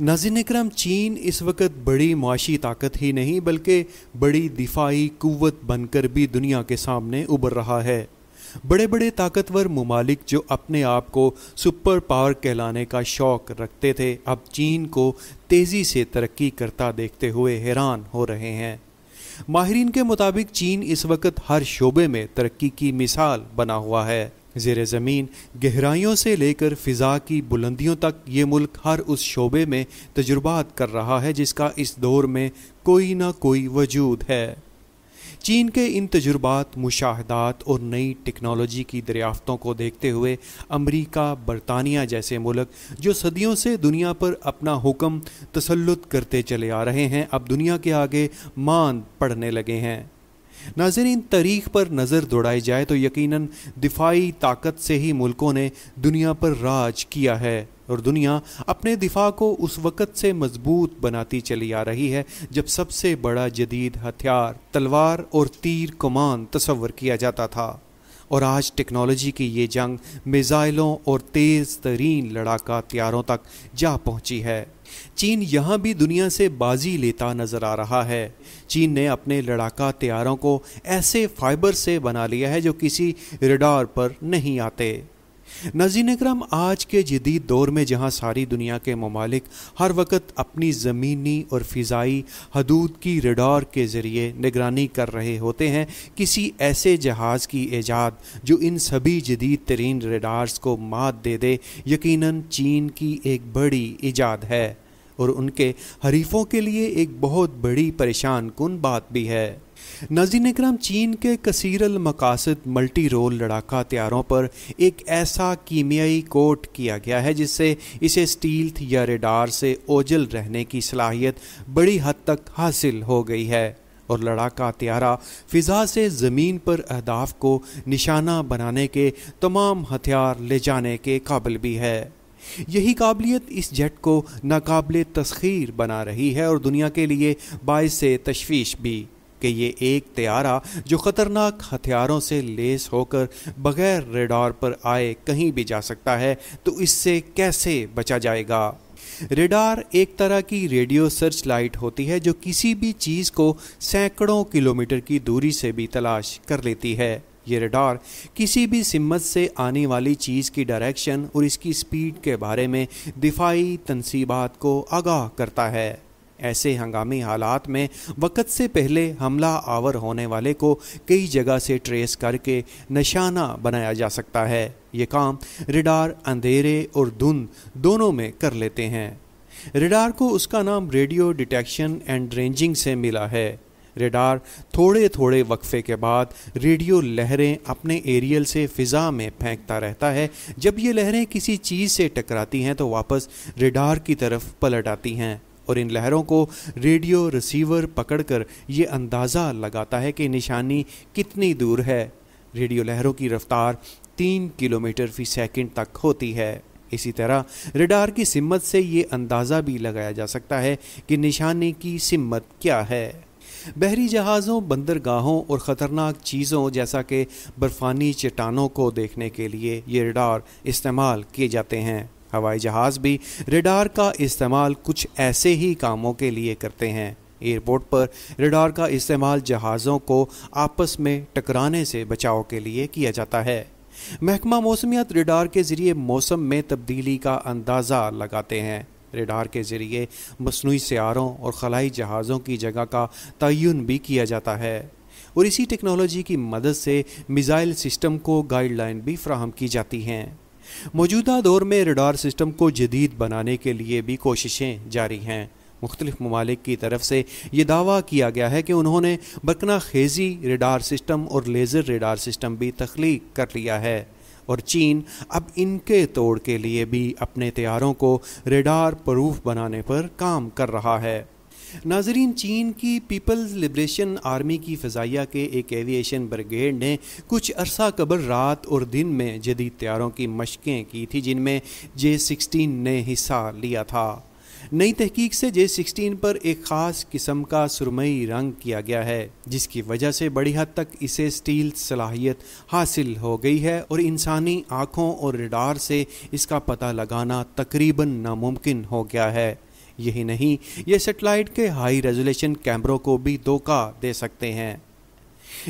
नाजिन करम चीन इस वक्त बड़ी मुआशी ताकत ही नहीं बल्कि बड़ी दिफाई क़वत बनकर भी दुनिया के सामने उभर रहा है बड़े बड़े ताकतवर ममालिक जो अपने आप को सुपर पावर कहलाने का शौक़ रखते थे अब चीन को तेज़ी से तरक्की करता देखते हुए हैरान हो रहे हैं माहरीन के मुताबिक चीन इस वक्त हर शोबे में तरक्की की मिसाल बना हुआ है ज़ेर ज़मीन गहराइयों से लेकर फ़िज़ा की बुलंदियों तक ये मुल्क हर उस शोबे में तजुर्बात कर रहा है जिसका इस दौर में कोई ना कोई वजूद है चीन के इन तजुर्बात मुशाहदात और नई टेक्नोलॉजी की दरियाफ़तों को देखते हुए अमरीका बरतानिया जैसे मुल्क जो सदियों से दुनिया पर अपना हुक्म तसलुत करते चले आ रहे हैं अब दुनिया के आगे मान पड़ने लगे हैं नाजरीन तारीख पर नज़र दौड़ाई जाए तो यकीनन दिफाई ताकत से ही मुल्कों ने दुनिया पर राज किया है और दुनिया अपने दिफा को उस वक़्त से मजबूत बनाती चली आ रही है जब सबसे बड़ा जदीद हथियार तलवार और तीर कमान तस्वर किया जाता था और आज टेक्नोलॉजी की ये जंग मिज़ाइलों और तेज़ तरीन लड़ाका हथियारों तक जा पहुंची है चीन यहां भी दुनिया से बाजी लेता नज़र आ रहा है चीन ने अपने लड़ाका हथियारों को ऐसे फाइबर से बना लिया है जो किसी रिडार पर नहीं आते नजीन करम आज के जदीद दौर में जहाँ सारी दुनिया के ममालिक हर वक्त अपनी ज़मीनी और फ़िज़ाई हदूद की रेडार के ज़रिए निगरानी कर रहे होते हैं किसी ऐसे जहाज़ की ईजाद जो इन सभी जदीद तरीन रेडार्स को मात दे दे यकीनन चीन की एक बड़ी ईजाद है और उनके हरीफों के लिए एक बहुत बड़ी परेशान कन बात भी है नजीन इक्राम चीन के कसीरल मकासद मल्टी रोल लड़ाका हथियारों पर एक ऐसा कीमियाई कोट किया गया है जिससे इसे स्टील्थ या रेडार से ओझल रहने की सलाहियत बड़ी हद तक हासिल हो गई है और लड़ाका त्यारा फिजा से ज़मीन पर अहदाफ को निशाना बनाने के तमाम हथियार ले जाने के काबिल भी है यही काबिलियत इस जेट को नाकबिल तस्खीर बना रही है और दुनिया के लिए बायस तशवीश भी कि ये एक त्यारा जो ख़तरनाक हथियारों से लेस होकर बगैर रेडार पर आए कहीं भी जा सकता है तो इससे कैसे बचा जाएगा रेडार एक तरह की रेडियो सर्च लाइट होती है जो किसी भी चीज़ को सैकड़ों किलोमीटर की दूरी से भी तलाश कर लेती है ये रडार किसी भी सिमत से आने वाली चीज़ की डायरेक्शन और इसकी स्पीड के बारे में दिफाई तनसीबात को आगाह करता है ऐसे हंगामी हालात में वक़्त से पहले हमला आवर होने वाले को कई जगह से ट्रेस करके निशाना बनाया जा सकता है ये काम रिडार अंधेरे और धुंध दोनों में कर लेते हैं रिडार को उसका नाम रेडियो डिटेक्शन एंड रेंजिंग से मिला है रेडार थोड़े थोड़े वक्फे के बाद रेडियो लहरें अपने एरियल से फ़िज़ा में फेंकता रहता है जब ये लहरें किसी चीज़ से टकराती हैं तो वापस रेडार की तरफ पलट आती हैं और इन लहरों को रेडियो रिसीवर पकड़कर ये अंदाज़ा लगाता है कि निशानी कितनी दूर है रेडियो लहरों की रफ्तार तीन किलोमीटर फ़ी सेकंड तक होती है इसी तरह रडार की सिमत से ये अंदाज़ा भी लगाया जा सकता है कि निशाने की सिमत क्या है बहरी जहाज़ों बंदरगाहों और ख़तरनाक चीज़ों जैसा कि बर्फ़ानी चट्टानों को देखने के लिए ये रडार इस्तेमाल किए जाते हैं हवाई जहाज़ भी रडार का इस्तेमाल कुछ ऐसे ही कामों के लिए करते हैं एयरपोर्ट पर रडार का इस्तेमाल जहाज़ों को आपस में टकराने से बचाव के लिए किया जाता है महकमा मौसमियात रडार के ज़रिए मौसम में तब्दीली का अंदाज़ा लगाते हैं रेडार के ज़रिए मसनू सयारों और खलाई जहाज़ों की जगह का तयन भी किया जाता है और इसी टेक्नोलॉजी की मदद से मिज़ाइल सिस्टम को गाइडलाइन भी फ्राहम की जाती हैं मौजूदा दौर में रेडार सिस्टम को जदीद बनाने के लिए भी कोशिशें जारी हैं मुख्तलिफ ममालिक की तरफ से ये दावा किया गया है कि उन्होंने बरकना खेजी रेडार सिस्टम और लेज़र रेडार सिस्टम भी तख्लीक कर लिया है और चीन अब इनके तोड़ के लिए भी अपने त्यारों को रेडार प्रूफ बनाने पर काम कर रहा है नाजरीन चीन की पीपल्स लिब्रेशन आर्मी की फ़जाइया के एक एविएशन ब्रिगेड ने कुछ अरसा कबल रात और दिन में जदीद त्यारों की मशकें की थी जिनमें जे सिक्सटीन ने हिस्सा लिया था नई तहकीक से जे सिक्सटीन पर एक ख़ास किस्म का सुरमई रंग किया गया है जिसकी वजह से बड़ी हद तक इसे स्टील सलाहियत हासिल हो गई है और इंसानी आँखों और रिडार से इसका पता लगाना तकरीबन नामुमकिन हो गया है यही नहीं ये सेटेलाइट के हाई रेजोलेशन कैमरों को भी धोखा दे सकते हैं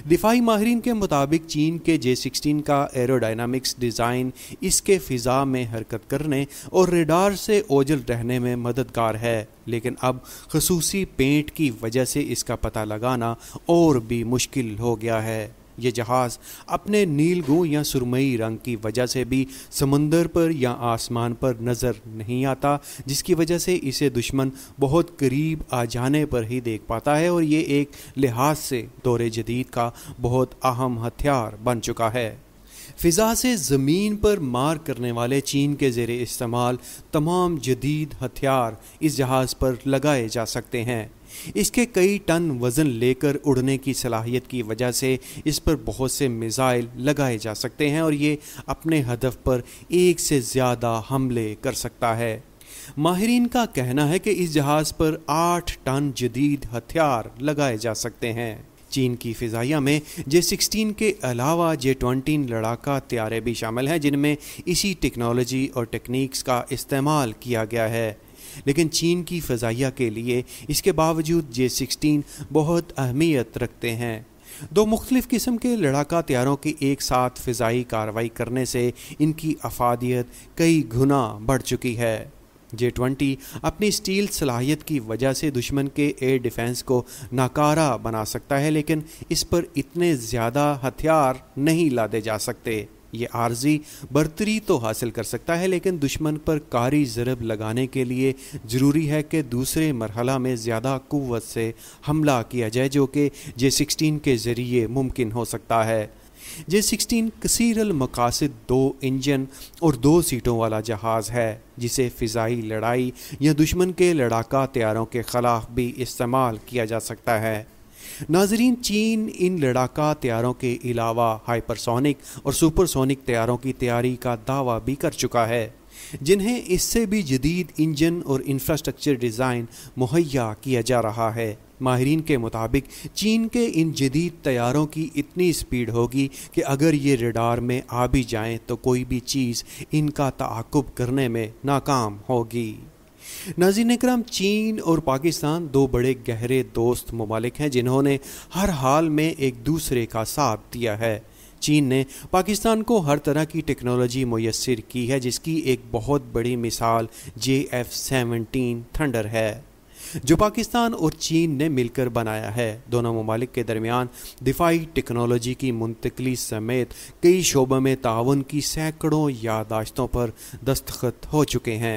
दिफाही माहरीन के मुताबिक चीन के जे सिक्सटीन का एरोडाइनमिक्स डिज़ाइन इसके फ़िज़ा में हरकत करने और रेडार से ओझल रहने में मददगार है लेकिन अब खसूसी पेंट की वजह से इसका पता लगाना और भी मुश्किल हो गया है ये जहाज़ अपने नीलगू या सुरमई रंग की वजह से भी समंदर पर या आसमान पर नज़र नहीं आता जिसकी वजह से इसे दुश्मन बहुत करीब आ जाने पर ही देख पाता है और ये एक लिहाज से दौरे जदीद का बहुत अहम हथियार बन चुका है फ़िज़ा से ज़मीन पर मार करने वाले चीन के जेर इस्तेमाल तमाम जदीद हथियार इस जहाज़ पर लगाए जा सकते हैं इसके कई टन वज़न लेकर उड़ने की सलाहियत की वजह से इस पर बहुत से मिज़ाइल लगाए जा सकते हैं और ये अपने हदफ पर एक से ज़्यादा हमले कर सकता है माहरीन का कहना है कि इस जहाज़ पर आठ टन जदीद हथियार लगाए जा सकते हैं चीन की फ़िज़ाइया में जे सिक्सटीन के अलावा जे ट्वेंटी लड़ाका त्यारे भी शामिल हैं जिनमें इसी टेक्नोलॉजी और टेक्निक्स का इस्तेमाल किया गया है लेकिन चीन की फ़जाइया के लिए इसके बावजूद जे सिक्सटीन बहुत अहमियत रखते हैं दो मुख्तलिफ़ किस्म के लड़ाका त्यारों की एक साथ फ़जाई कार्रवाई करने से इनकी अफादियत कई गुना बढ़ चुकी है जे ट्वेंटी अपनी स्टील सलाहियत की वजह से दुश्मन के एयर डिफेंस को नाकारा बना सकता है लेकिन इस पर इतने ज़्यादा हथियार नहीं लादे जा सकते ये आर्जी बर्तरी तो हासिल कर सकता है लेकिन दुश्मन पर कारी ज़रब लगाने के लिए ज़रूरी है कि दूसरे मरहला में ज़्यादा कुत से हमला किया जाए जो कि जे सिक्सटीन के ज़रिए मुमकिन हो सकता है जे सिक्सटीन कसीरल मकासद दो इंजन और दो सीटों वाला जहाज़ है जिसे फ़िज़ाई लड़ाई या दुश्मन के लड़ाका तैयारों के ख़िलाफ़ भी इस्तेमाल किया जा सकता है नाजरीन चीन इन लड़ाका तैयारों के अलावा हाइपरसोनिक और सुपरसोनिक तैयारों की तैयारी का दावा भी कर चुका है जिन्हें इससे भी जदीद इंजन और इंफ्रास्ट्रक्चर डिज़ाइन मुहैया किया जा रहा है माहरीन के मुताबिक चीन के इन जदीद तैयारों की इतनी स्पीड होगी कि अगर ये रेडार में आ भी जाएं तो कोई भी चीज़ इनका तकुब करने में नाकाम होगी नाजिन करम चीन और पाकिस्तान दो बड़े गहरे दोस्त ममालिक हैं जिन्होंने हर हाल में एक दूसरे का साथ दिया है चीन ने पाकिस्तान को हर तरह की टेक्नोलॉजी मैसर की है जिसकी एक बहुत बड़ी मिसाल जे एफ सेवनटीन थंडर है जो पाकिस्तान और चीन ने मिलकर बनाया है दोनों ममालिक के दरमियान दिफाई टेक्नोलॉजी की मुंतकली समेत कई शोबों में ताउन की सैकड़ों यादाश्तों पर दस्तखत हो चुके हैं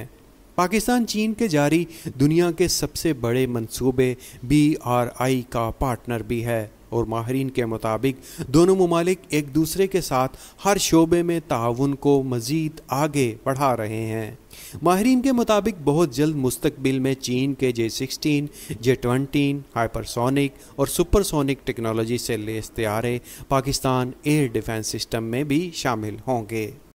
पाकिस्तान चीन के जारी दुनिया के सबसे बड़े मंसूबे बी आर आई का पार्टनर भी है और माहरीन के मुताबिक दोनों ममालिक एक दूसरे के साथ हर शोबे में ताउन को मज़ीद आगे बढ़ा रहे हैं माहरीन के मुताबिक बहुत जल्द मुस्तबिल में चीन के J sixteen J twenty hypersonic और सुपरसोनिक टेक्नोलॉजी से लेस तैयारे पाकिस्तान एयर डिफेंस सिस्टम में भी शामिल होंगे